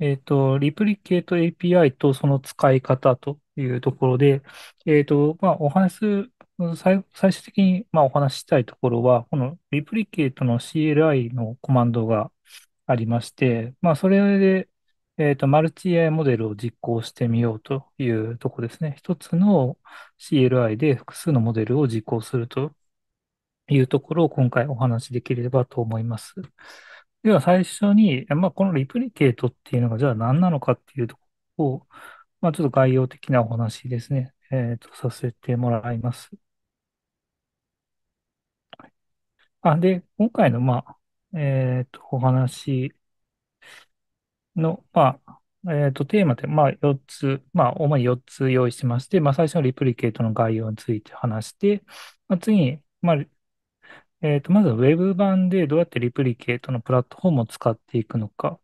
えっと、リプリケート API とその使い方というところで、えっと、まあ、お話す最、最終的に、まあ、お話ししたいところは、このリプリケートの CLI のコマンドがありまして、まあ、それで、えっと、マルチ AI モデルを実行してみようというところですね。一つの CLI で複数のモデルを実行するというところを今回お話しできればと思います。では最初に、まあ、このリプリケートっていうのがじゃあ何なのかっていうところを、まあ、ちょっと概要的なお話ですね、えーと、させてもらいます。あ、で、今回の、まあ、えっ、ー、と、お話の、まあ、えっ、ー、と、テーマで、まあ、4つ、まあ、主に4つ用意してまして、まあ、最初のリプリケートの概要について話して、まあ、次に、まあ、えっと、まず Web 版でどうやってリプリケートのプラットフォームを使っていくのか。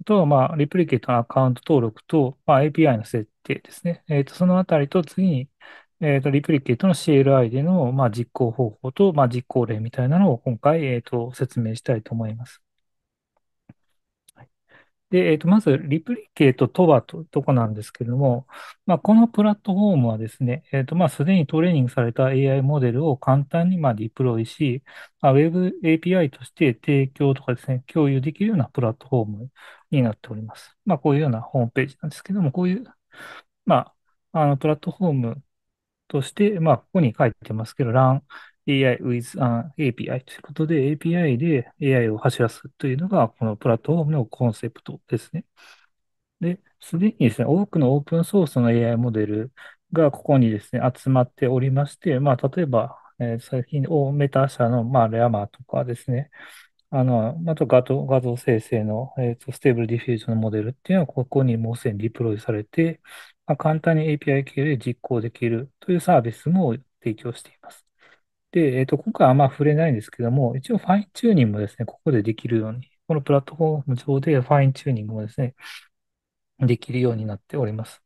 あとは、まあ、リプリケートのアカウント登録と、まあ、API の設定ですね。えっと、そのあたりと次に、えっと、リプリケートの CLI での、まあ、実行方法と、まあ、実行例みたいなのを今回、えっと、説明したいと思います。で、えっと、まず、リプリケートとはというとこなんですけれども、まあ、このプラットフォームはですね、えっと、まあ、すでにトレーニングされた AI モデルを簡単にまあディプロイし、まあ、Web API として提供とかですね、共有できるようなプラットフォームになっております。まあ、こういうようなホームページなんですけども、こういう、まあ、あの、プラットフォームとして、まあ、ここに書いてますけど、ラン AI with、an API ということで、API で AI を走らすというのが、このプラットフォームのコンセプトですね。で、すでにですね、多くのオープンソースの AI モデルがここにですね、集まっておりまして、まあ、例えば、えー、最近、オーメタ社の、まあ、レアマとかですね、あの、あと画像、画像生成の、えーと、ステーブルディフュージョンのモデルっていうのは、ここにもうすでにディプロイされて、まあ、簡単に API 系で実行できるというサービスも提供しています。で、えっと、今回はあんま触れないんですけども、一応ファインチューニングもですね、ここでできるように、このプラットフォーム上でファインチューニングもですね、できるようになっております。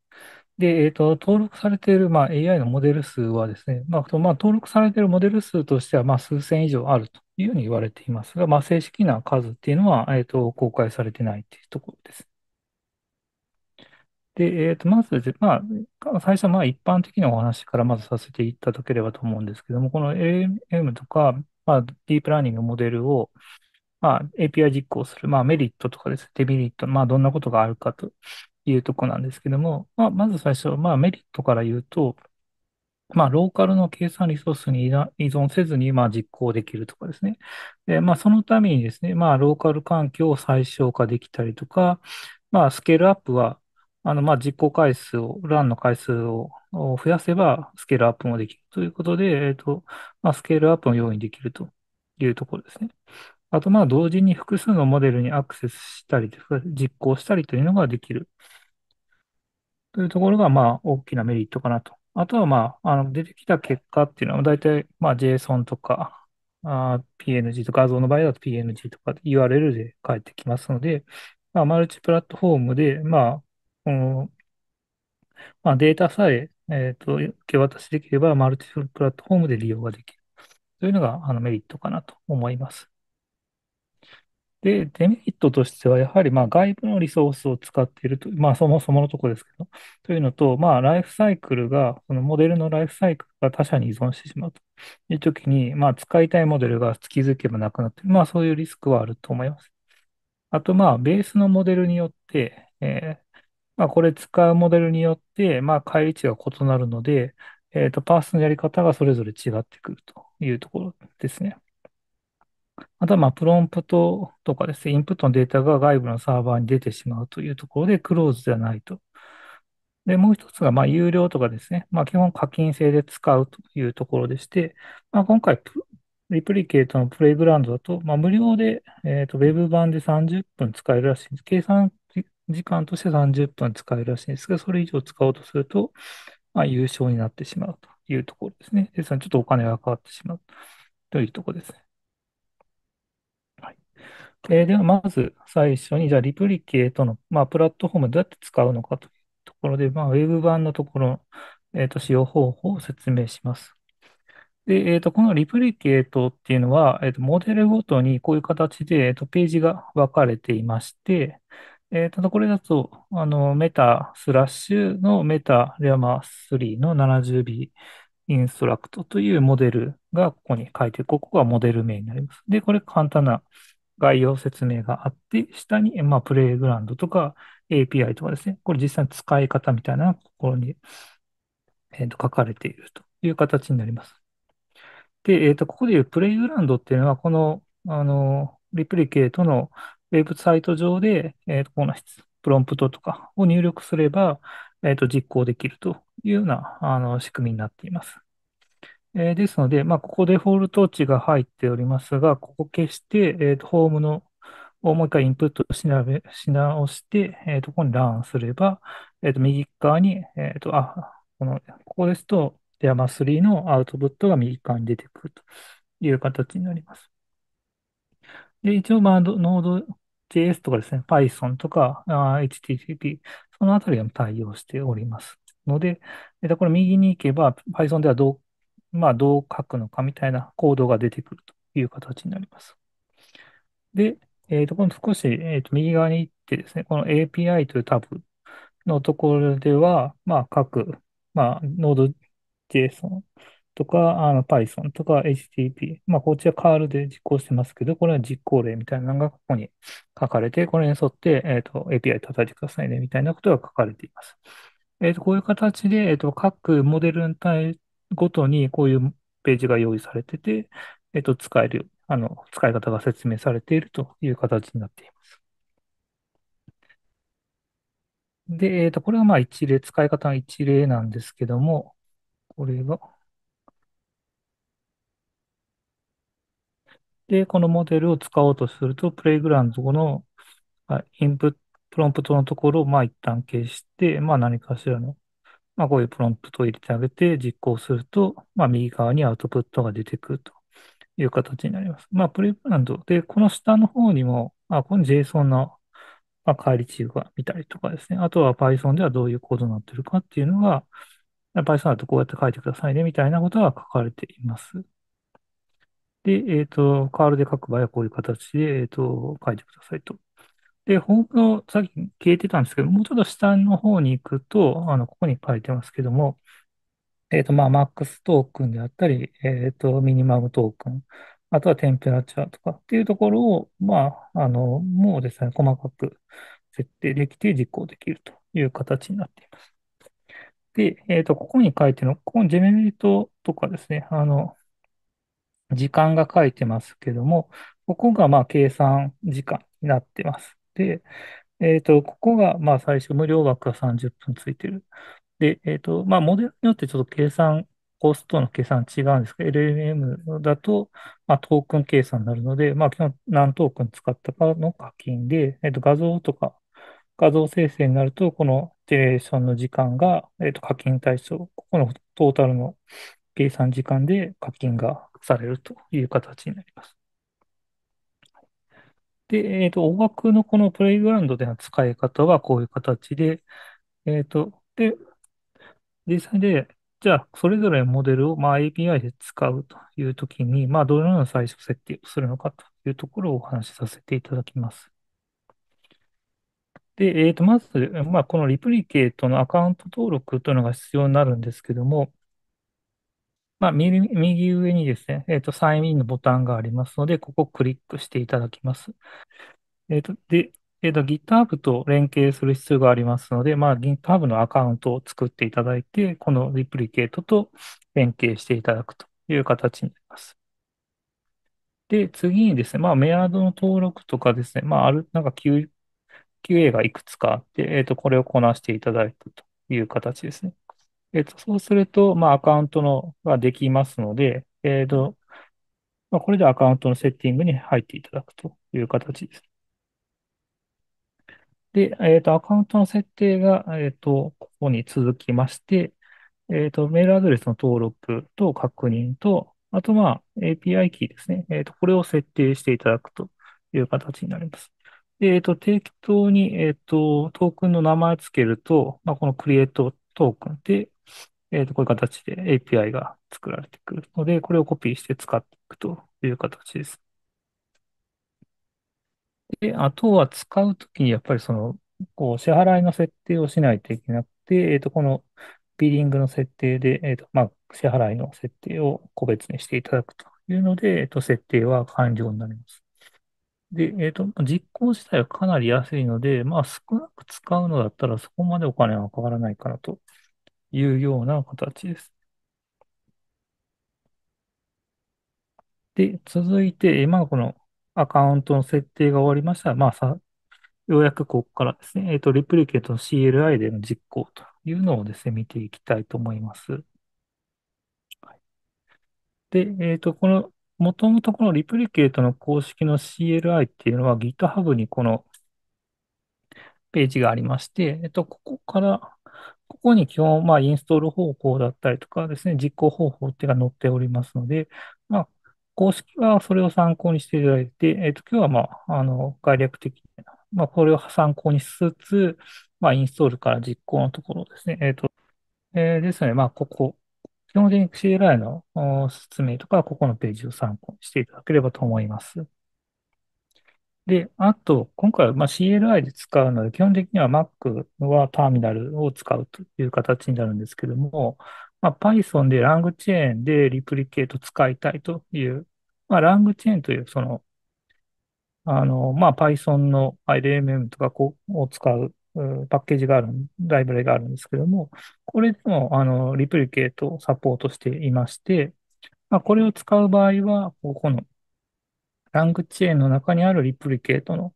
で、えっと、登録されている、まあ、AI のモデル数はですね、まあ、まあ、登録されているモデル数としては、まあ、数千以上あるというふうに言われていますが、まあ、正式な数っていうのは、えっと、公開されてないっていうところです。で、えっと、まず、まあ、最初、まあ、一般的なお話からまずさせていただければと思うんですけども、この AM とか、まあ、ディープラーニングモデルを、まあ、API 実行する、まあ、メリットとかですね、デメリット、まあ、どんなことがあるかというとこなんですけども、まあ、まず最初、まあ、メリットから言うと、まあ、ローカルの計算リソースに依存せずに、まあ、実行できるとかですね。で、まあ、そのためにですね、まあ、ローカル環境を最小化できたりとか、まあ、スケールアップは、あの、まあ、実行回数を、ランの回数を増やせば、スケールアップもできるということで、えっと、まあ、スケールアップを用意できるというところですね。あと、まあ、同時に複数のモデルにアクセスしたり、実行したりというのができる。というところが、まあ、大きなメリットかなと。あとは、まあ、あの、出てきた結果っていうのは、大体、まあ、JSON とか、あ PNG とか、画像の場合だと PNG とか URL で返ってきますので、まあ、マルチプラットフォームで、まあ、この、まあ、データさえ、えっと、受け渡しできれば、マルチプラットフォームで利用ができる。というのが、あの、メリットかなと思います。で、デメリットとしては、やはりまあ外部のリソースを使っていると、まあそもそものとこですけど、というのと、まあライフサイクルが、そのモデルのライフサイクルが他社に依存してしまうというときに、まあ使いたいモデルが気づけばなくなっている、まあそういうリスクはあると思います。あとまあベースのモデルによって、えー、まあ、これ使うモデルによって、まあ、返り値が異なるので、えっと、パースのやり方がそれぞれ違ってくるというところですね。あとは、まあ、プロンプトとかですね、インプットのデータが外部のサーバーに出てしまうというところで、クローズではないと。で、もう一つが、まあ、有料とかですね、まあ、基本課金制で使うというところでして、まあ、今回、リプリケートのプレイグラウンドだと、まあ、無料で、えっ、と、ウェブ版で30分使えるらしいんです。計算時間として30分使えるらしいんですが、それ以上使おうとすると、まあ、優勝になってしまうというところですね。ですので、ちょっとお金がかかってしまうというところですね。はい、えー、では、まず最初に、じゃあ、リプリケートの、まあ、プラットフォームどうやって使うのかというところで、まあ、ウェブ版のところ、えーと、使用方法を説明します。で、えーと、このリプリケートっていうのは、えーと、モデルごとにこういう形で、えーと、ページが分かれていまして、えー、ただこれだと、あの、メタスラッシュのメタレアマ3の 70B インストラクトというモデルがここに書いて、ここがモデル名になります。で、これ簡単な概要説明があって、下に、まあ、プレイグラウンドとか API とかですね、これ実際の使い方みたいなところに、えー、と書かれているという形になります。で、えっ、ー、と、ここでいうプレイグラウンドっていうのは、この、あの、リプリケートのウェブサイト上で、えー、この質、プロンプトとかを入力すれば、えー、と実行できるというようなあの仕組みになっています。えー、ですので、まあ、ここデフォルト値が入っておりますが、ここ消して、えー、とホームのをもう一回インプットしべし直して、えー、とここにランすれば、えー、と右側に、えー、とあこのここですと Yama3 のアウトプットが右側に出てくるという形になります。で、一応、まあ、ノード JS とかですね、Python とか、HTTP、そのあたりでも対応しておりますので、えっと、これ右に行けば、Python ではどう、まあ、どう書くのかみたいなコードが出てくるという形になります。で、えっと、この少し、えっと、右側に行ってですね、この API というタブのところでは、まあ、各、まあ、Node.json とか、あの Python とか HTTP。まあ、こっちはカールで実行してますけど、これは実行例みたいなのがここに書かれて、これに沿って、えっ、と、API 叩いてくださいね、みたいなことが書かれています。えっ、と、こういう形で、えっ、と、各モデルに対ごとに、こういうページが用意されてて、えっ、と、使える、あの、使い方が説明されているという形になっています。で、えっ、と、これはまあ一例、使い方の一例なんですけども、これは、で、このモデルを使おうとすると、プレイグラウンドのインプ、ット、プロンプトのところをまあ一旦消して、まあ何かしらの、まあこういうプロンプトを入れてあげて実行すると、まあ右側にアウトプットが出てくるという形になります。まあプレイグラウンドで、この下の方にも、まあこの JSON のまあ、返り値が見たりとかですね。あとは Python ではどういうコードになってるかっていうのが、Python だとこうやって書いてくださいねみたいなことが書かれています。で、えっと、カールで書く場合はこういう形で、えっと、書いてくださいと。で、ホームの、さっき消えてたんですけど、もうちょっと下の方に行くと、あの、ここに書いてますけども、えっと、まあ、マックストークンであったり、えっと、ミニマムトークン、あとはテンペラチャーとかっていうところを、まあ、あの、もうですね、細かく設定できて実行できるという形になっています。で、えっと、ここに書いてるの、ここにジェネリートとかですね、あの、時間が書いてますけども、ここがまあ計算時間になってます。で、えっ、ー、と、ここがまあ最初無料枠が30分ついてる。で、えっ、ー、と、まあモデルによってちょっと計算、コストの計算違うんですけど、LMM だと、まあ、トークン計算になるので、まあ基本何トークン使ったかの課金で、えっ、ー、と、画像とか画像生成になると、このジェネレーションの時間が、えっ、と、課金対象、ここのトータルの計算時間で課金がされるという形になります。で、えっ、ー、と、大枠のこのプレイグラウンドでの使い方はこういう形で、えっ、ー、と、で、実際で、じゃあ、それぞれのモデルを、まあ、API で使うというときに、まあ、どのような最初設定をするのかというところをお話しさせていただきます。で、えっ、ー、と、まず、まあ、このリプリケートのアカウント登録というのが必要になるんですけども、まあ、右、上にですね、えっと、サインインのボタンがありますので、ここをクリックしていただきます。えっと、で、えっと、GitHub と連携する必要がありますので、まあ、GitHub のアカウントを作っていただいて、このリプリケートと連携していただくという形になります。で、次にですね、まあ、メアドの登録とかですね、まあ、ある、なんか Q、a がいくつかあって、えっと、これをこなしていただくという形ですね。えっと、そうすると、まあ、アカウントのができますので、えっと、まあ、これでアカウントのセッティングに入っていただくという形です。で、えっと、アカウントの設定が、えっと、ここに続きまして、えっと、メールアドレスの登録と確認と、あと、まあ、API キーですね。えっと、これを設定していただくという形になります。で、えっと、適当に、えっと、トークンの名前をつけると、まあ、この create トークンで、えっと、こういう形で API が作られてくるので、これをコピーして使っていくという形です。で、あとは使うときにやっぱりその、こう、支払いの設定をしないといけなくて、えっと、このビーリングの設定で、えっと、まあ、支払いの設定を個別にしていただくというので、えっと、設定は完了になります。で、えっと、実行自体はかなり安いので、まあ、少なく使うのだったらそこまでお金はかからないかなというような形です。で、続いて、まあ、このアカウントの設定が終わりましたら、まあさ、ようやくここからですね、えっ、と、リプリケートの CLI での実行というのをですね、見ていきたいと思います。で、えっ、と、この、もともとこのリプリケートの公式の CLI っていうのは GitHub にこのページがありまして、えっと、ここからこに基本、まあ、インストール方法だったりとかですね、実行方法っていうのが載っておりますので、まあ、公式はそれを参考にしていただいて、えっ、ー、と、今日は、まあ、あの、概略的な、まあ、これを参考にしつつ、まあ、インストールから実行のところですね、えっ、ー、と、えー、ですね、まあ、ここ、基本的に CLI の説明とか、ここのページを参考にしていただければと思います。で、あと、今回はまあ CLI で使うので、基本的には Mac はターミナルを使うという形になるんですけども、まあ、Python でラングチェーンでリプリケート使いたいという、まあ、ラングチェーンという、その、あの、まあ、Python の IDMM とかこうを使うパッケージがある、ライブラリがあるんですけども、これでも、あの、リプリケートをサポートしていまして、まあ、これを使う場合は、ここのラングチェーンの中にあるリプリケートの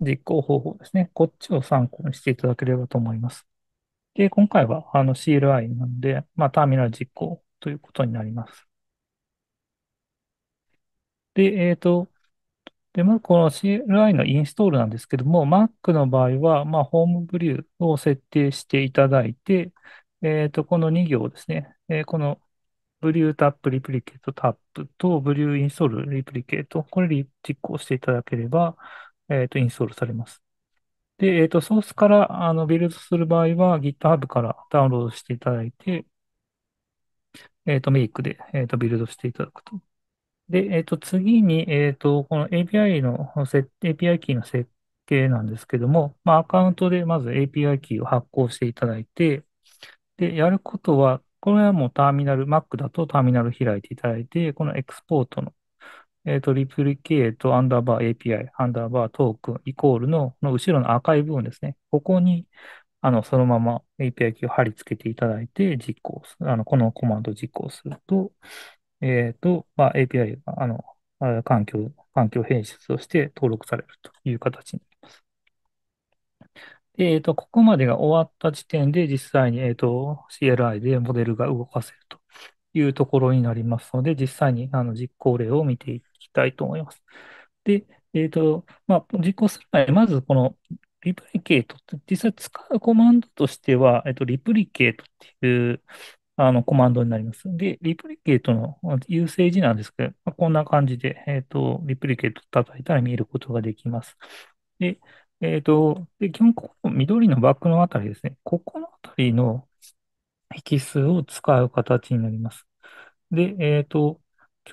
実行方法ですね。こっちを参考にしていただければと思います。で、今回はあの CLI なので、まあ、ターミナル実行ということになります。で、えっ、ー、と、で、まずこの CLI のインストールなんですけども、Mac の場合は、まあ、ホームブリューを設定していただいて、えっ、ー、と、この2行ですね、えー、このブリュータップリプリケートタップと、ブリューインストールリプリケート、これで実行していただければ、えっ、と、インストールされます。で、えっ、と、ソースから、あの、ビルドする場合は、GitHub からダウンロードしていただいて、えっ、と、メイクで、えっ、と、ビルドしていただくと。で、えっ、と、次に、えっ、と、この API の、API キーの設計なんですけども、まあ、アカウントでまず API キーを発行していただいて、で、やることは、これはもうターミナル、Mac だとターミナル開いていただいて、このエクスポートの、えっ、ー、と、リプリケート、アンダーバー API、アンダーバートークン、イコールの、の後ろの赤い部分ですね。ここに、あの、そのまま API キーを貼り付けていただいて、実行する。あの、このコマンド実行すると、えっ、ー、と、まあ、API が、あの、環境、環境変質として登録されるという形にえっと、ここまでが終わった時点で、実際に、えっと、CLI でモデルが動かせるというところになりますので、実際にあの実行例を見ていきたいと思います。で、えっと、まあ、実行する前に、まずこのリプリケートって、実際使うコマンドとしては、えっと、リプリケートっていうあのコマンドになります。で、リプリケートの優勢時なんですけど、まあ、こんな感じで、えっと、リプリケート叩いたら見ることができます。で、えっと、で、基本ここの緑のバックのあたりですね。ここのあたりの引数を使う形になります。で、えっと、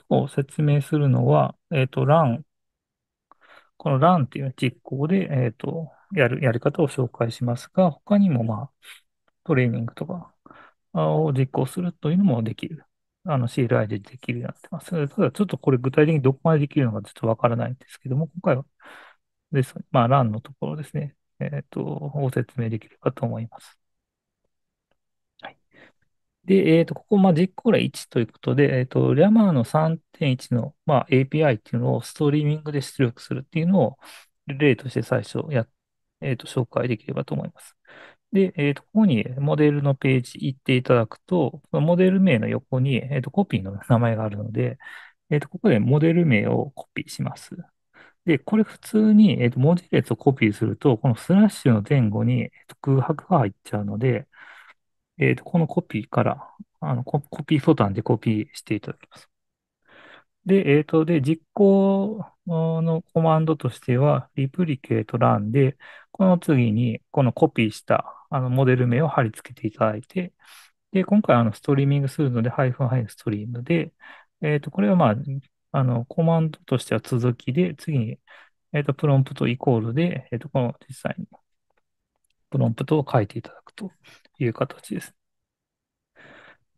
今日説明するのは、えっと、ラ a n このラ a n っていう実行で、えっと、やる、やり方を紹介しますが、他にも、まあ、トレーニングとかを実行するというのもできる。あの CLI でできるようになってます。ただちょっとこれ具体的にどこまでできるのかちょっとわからないんですけども、今回はです。まあ、欄のところですね。えっと、ご説明できればと思います。はいで、えっと、ここ、まあ、実行例1ということで、えっと、y a m m の3.1の、まあ、API っていうのをストリーミングで出力するっていうのを例として最初や、えっと、紹介できればと思います。で、えっと、ここにモデルのページ行っていただくと、モデル名の横に、えっと、コピーの名前があるので、えっと、ここでモデル名をコピーします。で、これ普通に、えっと、文字列をコピーすると、このスラッシュの前後に、えっと、空白が入っちゃうので、えっと、このコピーから、あのコ、コピーボタンでコピーしていただきます。で、えっと、で、実行のコマンドとしては、リプリケートランで、この次に、このコピーした、あの、モデル名を貼り付けていただいて、で、今回、あの、ストリーミングするので、ハイフンハイフンストリームで、えっと、これはまあ、あの、コマンドとしては続きで、次に、えっ、ー、と、プロンプトイコールで、えっ、ー、と、この実際に、プロンプトを書いていただくという形です。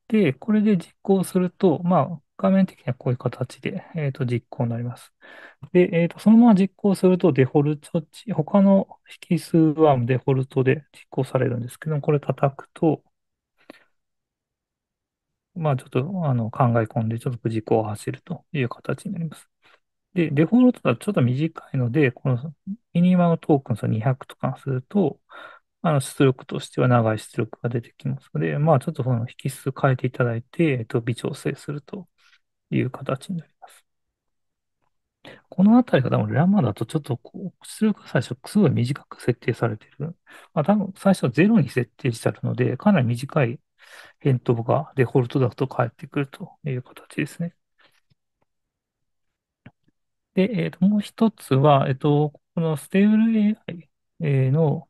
で、これで実行すると、まあ、画面的にはこういう形で、えっ、ー、と、実行になります。で、えっ、ー、と、そのまま実行するとデフォルト値、他の引数はデフォルトで実行されるんですけども、これ叩くと、まあちょっとあの考え込んで、ちょっと無事故を走るという形になります。で、デフォルトだとちょっと短いので、このミニマムトークンス200とかすると、あの出力としては長い出力が出てきますので、まあちょっとその引数変えていただいて、えっと、微調整するという形になります。このあたりが多分ラマだとちょっとこう出力が最初すごい短く設定されている。まあ、多分最初0に設定してあるので、かなり短い返答がデフォルトだと返ってくるという形ですね。で、えっ、と、もう一つは、えっ、と、このステーブル AI の、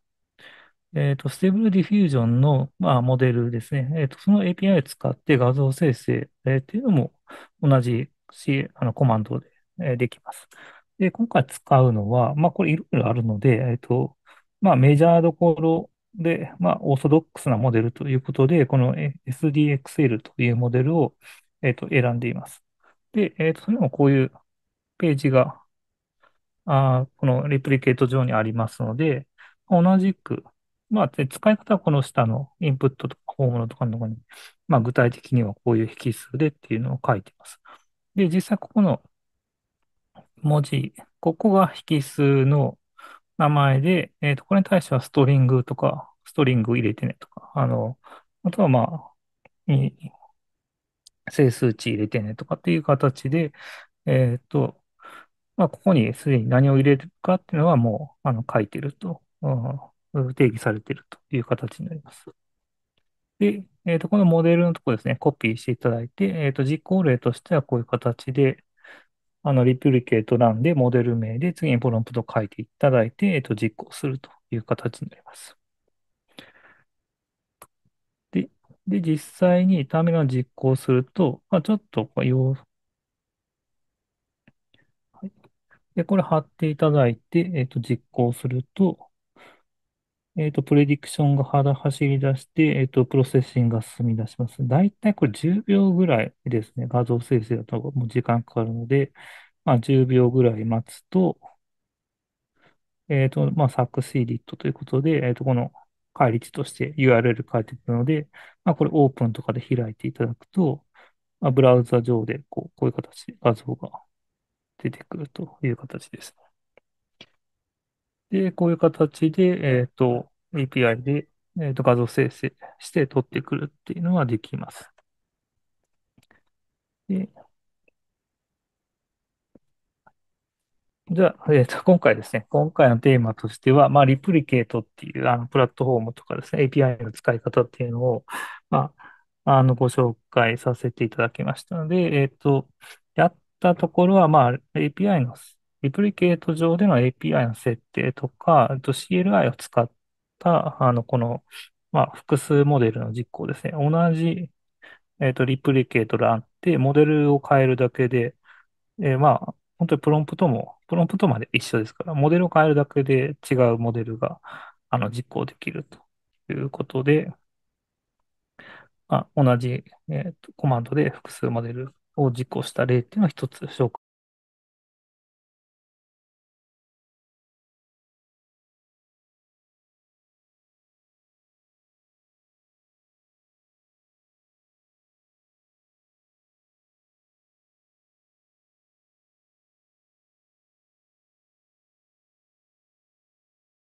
えっ、と、ステーブルディフュージョンの、まあ、モデルですね。えっ、と、その API を使って画像生成、えっていうのも同じし、あの、コマンドで、えできます。で、今回使うのは、まあ、これいろいろあるので、えっ、と、まあ、メジャーどころで、まあ、オーソドックスなモデルということで、この SDXL というモデルを、えっと、選んでいます。で、えっと、それもこういうページが、あこのレプリケート上にありますので、同じく、まあ、使い方はこの下のインプットとかホームのとかのところに、まあ、具体的にはこういう引数でっていうのを書いています。で、実際ここの文字、ここが引数の名前で、えっと、これに対してはストリングとか、ストリング入れてねとか、あの、あとはまあ、整数値入れてねとかっていう形で、えっと、まあ、ここにすでに何を入れるかっていうのはもう、あの、書いてると、うん、定義されてるという形になります。で、えっと、このモデルのところですね、コピーしていただいて、えっと、実行例としてはこういう形で、あの、リプリケート欄でモデル名で次にプロンプト書いていただいて、えっと、実行するという形になります。で、で実際にターミナルを実行すると、まあ、ちょっとはい。で、これ貼っていただいて、えっと、実行すると、えっと、プレディクションが肌走り出して、えっと、プロセッシングが進み出します。だいたいこれ10秒ぐらいですね。画像生成だともう時間かかるので、まあ、10秒ぐらい待つと、えっと、まあ、サクシーディットということで、えっと、この返り値として URL 書いてくるので、まあ、これオープンとかで開いていただくと、まあ、ブラウザ上でこう、こういう形で画像が出てくるという形ですね。で、こういう形で、えっと、API で、えっと、画像生成して取ってくるっていうのができます。で、じゃあ、えっと、今回ですね、今回のテーマとしては、まあ、リプリケートっていうあのプラットフォームとかですね、API の使い方っていうのを、まあ、あの、ご紹介させていただきましたので、えっと、やったところは、まあ、API のリプリケート上での API の設定とか、えっと CLI を使った、あの、この、まあ、複数モデルの実行ですね。同じ、えっと、リプリケート欄って、モデルを変えるだけで、えー、まあ、本当にプロンプトも、プロンプトまで一緒ですから、モデルを変えるだけで違うモデルが、あの、実行できるということで、まあ、同じ、えっと、コマンドで複数モデルを実行した例っていうのを一つ紹介